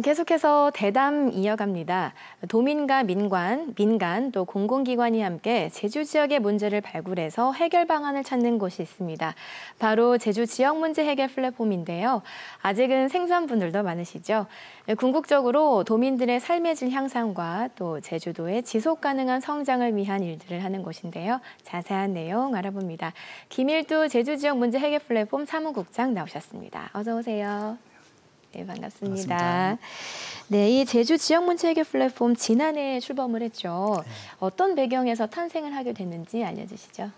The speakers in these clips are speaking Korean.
계속해서 대담 이어갑니다. 도민과 민관, 민간 또 공공기관이 함께 제주 지역의 문제를 발굴해서 해결 방안을 찾는 곳이 있습니다. 바로 제주 지역 문제 해결 플랫폼인데요. 아직은 생소한 분들도 많으시죠. 궁극적으로 도민들의 삶의 질 향상과 또 제주도의 지속 가능한 성장을 위한 일들을 하는 곳인데요. 자세한 내용 알아봅니다. 김일두 제주 지역 문제 해결 플랫폼 사무국장 나오셨습니다. 어서 오세요. 네, 반갑습니다. 반갑습니다. 네, 이 제주 지역 문체 해결 플랫폼 지난해 출범을 했죠. 네. 어떤 배경에서 탄생을 하게 됐는지 알려주시죠.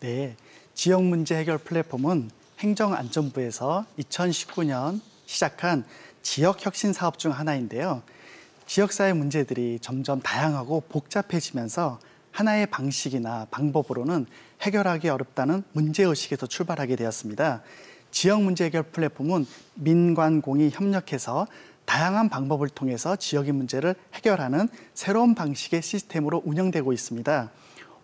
네, 지역 문제 해결 플랫폼은 행정안전부에서 2019년 시작한 지역 혁신 사업 중 하나인데요. 지역사회 문제들이 점점 다양하고 복잡해지면서 하나의 방식이나 방법으로는 해결하기 어렵다는 문제의식에서 출발하게 되었습니다. 지역 문제 해결 플랫폼은 민관공이 협력해서 다양한 방법을 통해서 지역의 문제를 해결하는 새로운 방식의 시스템으로 운영되고 있습니다.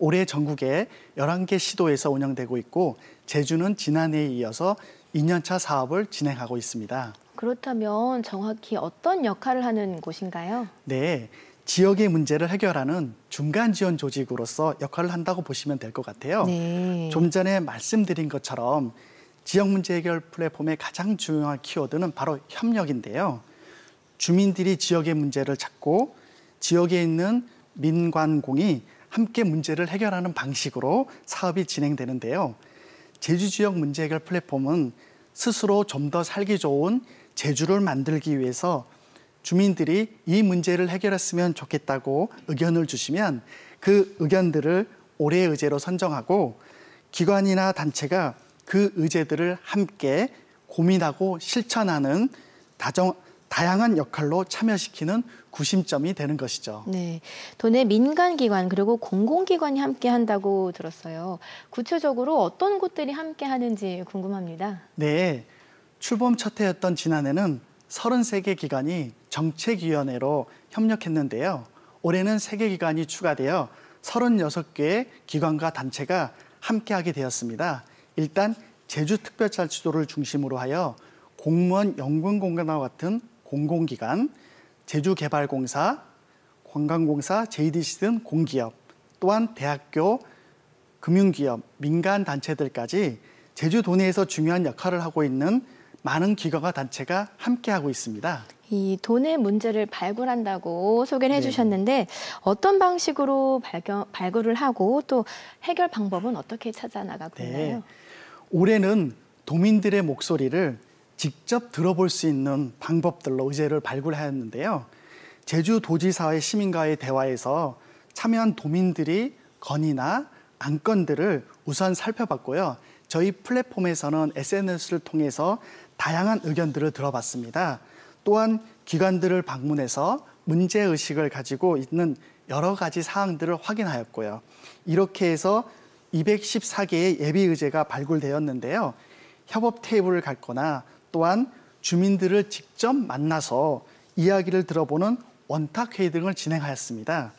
올해 전국에 11개 시도에서 운영되고 있고 제주는 지난해에 이어서 2년차 사업을 진행하고 있습니다. 그렇다면 정확히 어떤 역할을 하는 곳인가요? 네, 지역의 문제를 해결하는 중간 지원 조직으로서 역할을 한다고 보시면 될 것 같아요. 네. 좀 전에 말씀드린 것처럼 지역 문제 해결 플랫폼의 가장 중요한 키워드는 바로 협력인데요. 주민들이 지역의 문제를 찾고 지역에 있는 민관공이 함께 문제를 해결하는 방식으로 사업이 진행되는데요. 제주 지역 문제 해결 플랫폼은 스스로 좀 더 살기 좋은 제주를 만들기 위해서 주민들이 이 문제를 해결했으면 좋겠다고 의견을 주시면 그 의견들을 올해 의제로 선정하고 기관이나 단체가 그 의제들을 함께 고민하고 실천하는 다정, 다양한 역할로 참여시키는 구심점이 되는 것이죠. 네, 도내 민간기관 그리고 공공기관이 함께 한다고 들었어요. 구체적으로 어떤 곳들이 함께 하는지 궁금합니다. 네, 출범 첫 해였던 지난해는 33개 기관이 정책위원회로 협력했는데요. 올해는 3개 기관이 추가되어 36개의 기관과 단체가 함께하게 되었습니다. 일단 제주특별자치도를 중심으로 하여 공무원 연금공단과 같은 공공기관, 제주개발공사, 관광공사, JDC 등 공기업, 또한 대학교, 금융기업, 민간단체들까지 제주 도내에서 중요한 역할을 하고 있는 많은 기관과 단체가 함께하고 있습니다. 이 돈의 문제를 발굴한다고 소개를 네. 해주셨는데 네. 어떤 방식으로 발견, 발굴을 하고 또 해결 방법은 어떻게 찾아나가고 네. 있나요? 올해는 도민들의 목소리를 직접 들어볼 수 있는 방법들로 의제를 발굴하였는데요. 제주도지사의 시민과의 대화에서 참여한 도민들이 건의나 안건들을 우선 살펴봤고요. 저희 플랫폼에서는 SNS를 통해서 다양한 의견들을 들어봤습니다. 또한 기관들을 방문해서 문제의식을 가지고 있는 여러 가지 사항들을 확인하였고요. 이렇게 해서 214개의 예비 의제가 발굴되었는데요. 협업 테이블을 갖거나 또한 주민들을 직접 만나서 이야기를 들어보는 원탁회의 등을 진행하였습니다.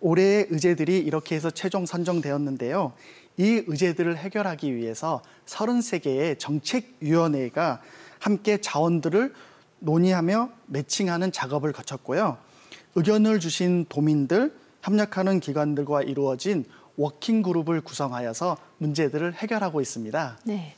올해의 의제들이 이렇게 해서 최종 선정되었는데요. 이 의제들을 해결하기 위해서 33개의 정책위원회가 함께 자원들을 논의하며 매칭하는 작업을 거쳤고요. 의견을 주신 도민들, 협력하는 기관들과 이루어진 워킹 그룹을 구성하여서 문제들을 해결하고 있습니다. 네.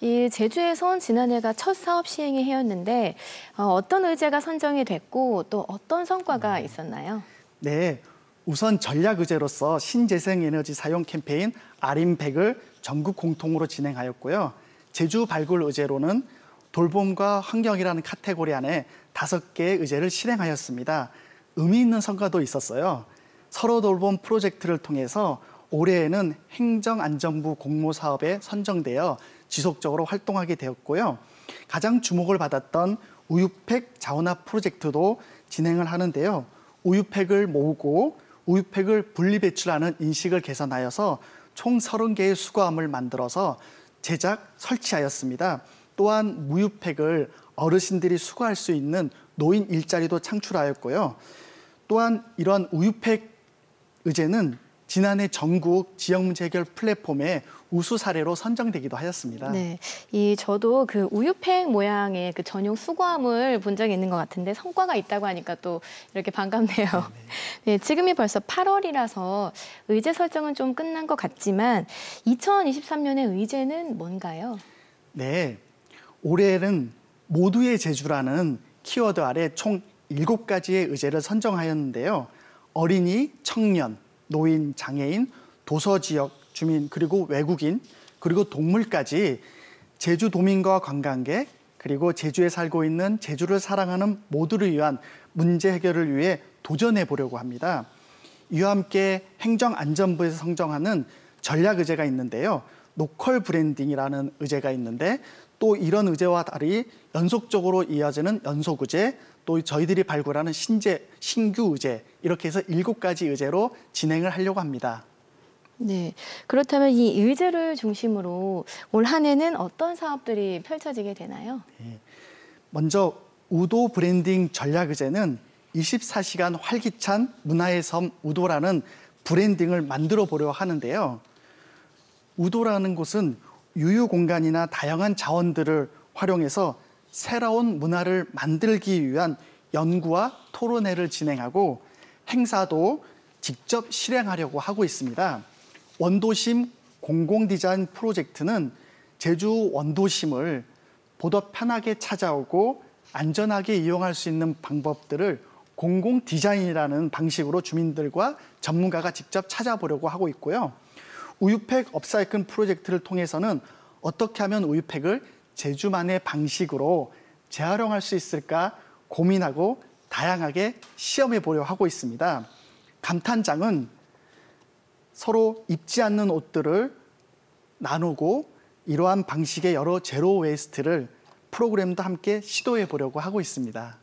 이 제주에선 지난해가 첫 사업 시행이 해였는데 어, 떤 의제가 선정이 됐고 또 어떤 성과가 음. 있었나요? 네, 우선 전략 의제로서 신재생 에너지 사용 캠페인 아림백을 전국 공통으로 진행하였고요. 제주 발굴 의제로는 돌봄과 환경이라는 카테고리 안에 다섯 개의 의제를 실행하였습니다. 의미 있는 성과도 있었어요. 서로 돌봄 프로젝트를 통해서 올해에는 행정안전부 공모 사업에 선정되어 지속적으로 활동하게 되었고요. 가장 주목을 받았던 우유팩 자원화 프로젝트도 진행을 하는데요. 우유팩을 모으고 우유팩을 분리배출하는 인식을 개선하여서 총 30개의 수거함을 만들어서 제작, 설치하였습니다. 또한 무유팩을 어르신들이 수거할 수 있는 노인 일자리도 창출하였고요. 또한 이러한 우유팩 의제는 지난해 전국 지역 문제 해결 플랫폼의 우수 사례로 선정되기도 하였습니다. 네, 이 저도 그 우유팩 모양의 그 전용 수거함을 본 적이 있는 것 같은데 성과가 있다고 하니까 또 이렇게 반갑네요. 네, 네. 네 지금이 벌써 8월이라서 의제 설정은 좀 끝난 것 같지만 2023년의 의제는 뭔가요? 네, 올해는 모두의 제주라는 키워드 아래 총 7가지의 의제를 선정하였는데요. 어린이, 청년, 노인, 장애인, 도서 지역 주민 그리고 외국인 그리고 동물까지 제주도민과 관광객 그리고 제주에 살고 있는 제주를 사랑하는 모두를 위한 문제 해결을 위해 도전해 보려고 합니다. 이와 함께 행정안전부에서 성정하는 전략 의제가 있는데요. 노컬 브랜딩이라는 의제가 있는데 또 이런 의제와 달리 연속적으로 이어지는 연속 의제, 또 저희들이 발굴하는 신제, 신규 의제 이렇게 해서 일곱 가지 의제로 진행을 하려고 합니다. 네. 그렇다면 이 의제를 중심으로 올한 해는 어떤 사업들이 펼쳐지게 되나요? 네. 먼저 우도 브랜딩 전략 의제는 24시간 활기찬 문화의 섬 우도라는 브랜딩을 만들어 보려 하는데요. 우도라는 곳은 유유 공간이나 다양한 자원들을 활용해서 새로운 문화를 만들기 위한 연구와 토론회를 진행하고 행사도 직접 실행하려고 하고 있습니다. 원도심 공공디자인 프로젝트는 제주 원도심을 보다 편하게 찾아오고 안전하게 이용할 수 있는 방법들을 공공 디자인이라는 방식으로 주민들과 전문가가 직접 찾아보려고 하고 있고요. 우유팩 업사이클 프로젝트를 통해서는 어떻게 하면 우유팩을 제주만의 방식으로 재활용할 수 있을까 고민하고 다양하게 시험해 보려 하고 있습니다. 감탄장은 서로 입지 않는 옷들을 나누고 이러한 방식의 여러 제로 웨이스트를 프로그램도 함께 시도해 보려고 하고 있습니다.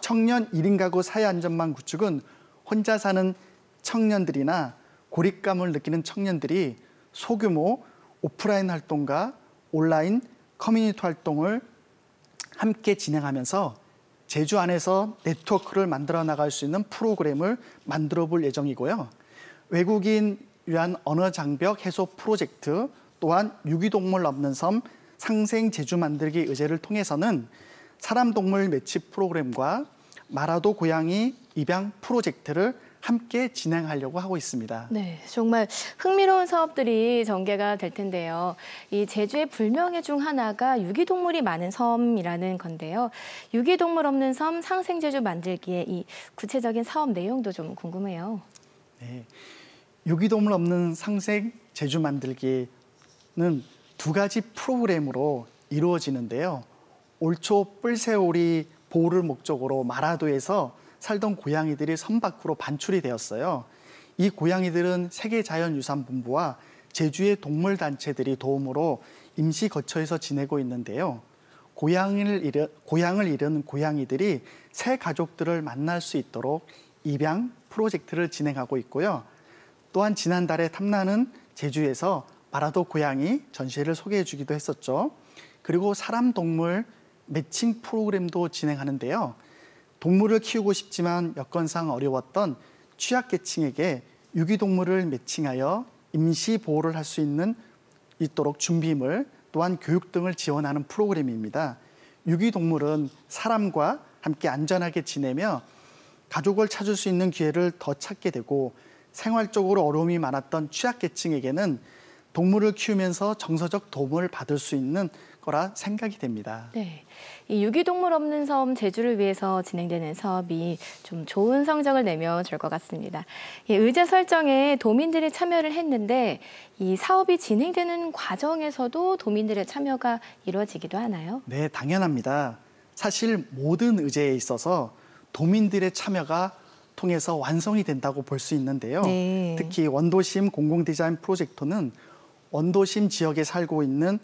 청년 1인 가구 사회 안전망 구축은 혼자 사는 청년들이나 고립감을 느끼는 청년들이 소규모 오프라인 활동과 온라인 커뮤니티 활동을 함께 진행하면서 제주 안에서 네트워크를 만들어 나갈 수 있는 프로그램을 만들어 볼 예정이고요. 외국인 위한 언어 장벽 해소 프로젝트 또한 유기동물 없는 섬 상생 제주 만들기 의제를 통해서는 사람 동물 매치 프로그램과 마라도 고양이 입양 프로젝트를 함께 진행하려고 하고 있습니다. 네, 정말 흥미로운 사업들이 전개가 될 텐데요. 이 제주의 불명예 중 하나가 유기동물이 많은 섬이라는 건데요. 유기동물 없는 섬 상생제주 만들기에 이 구체적인 사업 내용도 좀 궁금해요. 네, 유기동물 없는 상생 제주 만들기는 두 가지 프로그램으로 이루어지는데요. 올초 뿔새오리 보호를 목적으로 마라도에서 살던 고양이들이 섬 밖으로 반출이 되었어요. 이 고양이들은 세계자연유산본부와 제주의 동물단체들이 도움으로 임시 거처에서 지내고 있는데요. 고향을 잃은, 고향을 잃은 고양이들이 새 가족들을 만날 수 있도록 입양 프로젝트를 진행하고 있고요. 또한 지난달에 탐나는 제주에서 바라도 고양이 전시회를 소개해 주기도 했었죠. 그리고 사람 동물 매칭 프로그램도 진행하는데요. 동물을 키우고 싶지만 여건상 어려웠던 취약계층에게 유기동물을 매칭하여 임시 보호를 할 수 있는 있도록 준비물 또한 교육 등을 지원하는 프로그램입니다. 유기동물은 사람과 함께 안전하게 지내며 가족을 찾을 수 있는 기회를 더 찾게 되고 생활적으로 어려움이 많았던 취약계층에게는 동물을 키우면서 정서적 도움을 받을 수 있는 거라 생각이 됩니다. 네. 이 유기동물 없는 섬 제주를 위해서 진행되는 사업이 좀 좋은 성적을 내며 줄 것 같습니다. 예, 의제 설정에 도민들이 참여를 했는데 이 사업이 진행되는 과정에서도 도민들의 참여가 이루어지기도 하나요? 네, 당연합니다. 사실 모든 의제에 있어서 도민들의 참여가 통해서 완성이 된다고 볼 수 있는데요. 네. 특히 원도심 공공디자인 프로젝트는 원도심 지역에 살고 있는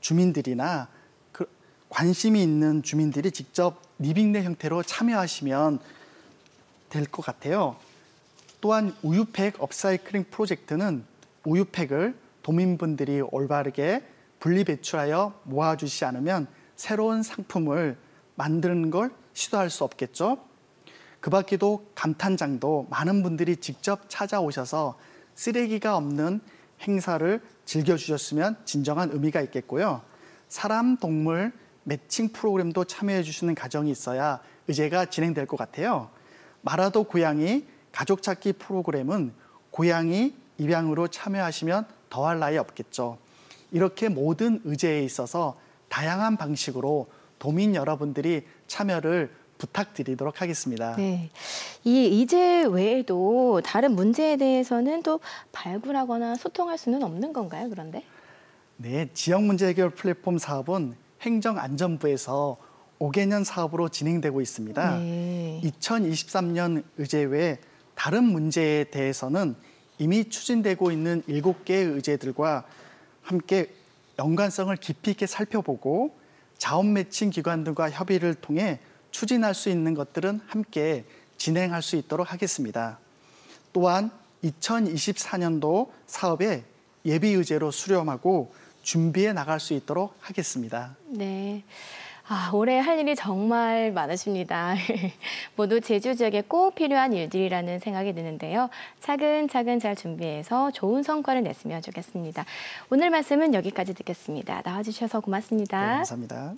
주민들이나 그 관심이 있는 주민들이 직접 리빙네 형태로 참여하시면 될 것 같아요. 또한 우유팩 업사이클링 프로젝트는 우유팩을 도민분들이 올바르게 분리 배출하여 모아주시지 않으면 새로운 상품을 만드는 걸 시도할 수 없겠죠. 그 밖에도 감탄장도 많은 분들이 직접 찾아오셔서 쓰레기가 없는 행사를 즐겨주셨으면 진정한 의미가 있겠고요. 사람, 동물, 매칭 프로그램도 참여해 주시는 가정이 있어야 의제가 진행될 것 같아요. 마라도 고양이 가족 찾기 프로그램은 고양이 입양으로 참여하시면 더할 나위 없겠죠. 이렇게 모든 의제에 있어서 다양한 방식으로 도민 여러분들이 참여를 부탁드리도록 하겠습니다. 네. 이 이제 외에도 다른 문제에 대해서는 또 발굴하거나 소통할 수는 없는 건가요? 그런데? 네, 지역 문제 해결 플랫폼 사업은 행정안전부에서 5개년 사업으로 진행되고 있습니다. 네. 2023년 의제외 다른 문제에 대해서는 이미 추진되고 있는 7개의 의제들과 함께 연관성을 깊이 있게 살펴보고 자원 매칭 기관 들과 협의를 통해 추진할 수 있는 것들은 함께 진행할 수 있도록 하겠습니다. 또한 2024년도 사업에 예비 의제로 수렴하고 준비해 나갈 수 있도록 하겠습니다. 네. 아, 올해 할 일이 정말 많으십니다. 모두 제주 지역에 꼭 필요한 일들이라는 생각이 드는데요. 차근차근 잘 준비해서 좋은 성과를 냈으면 좋겠습니다. 오늘 말씀은 여기까지 듣겠습니다. 나와주셔서 고맙습니다. 네, 감사합니다.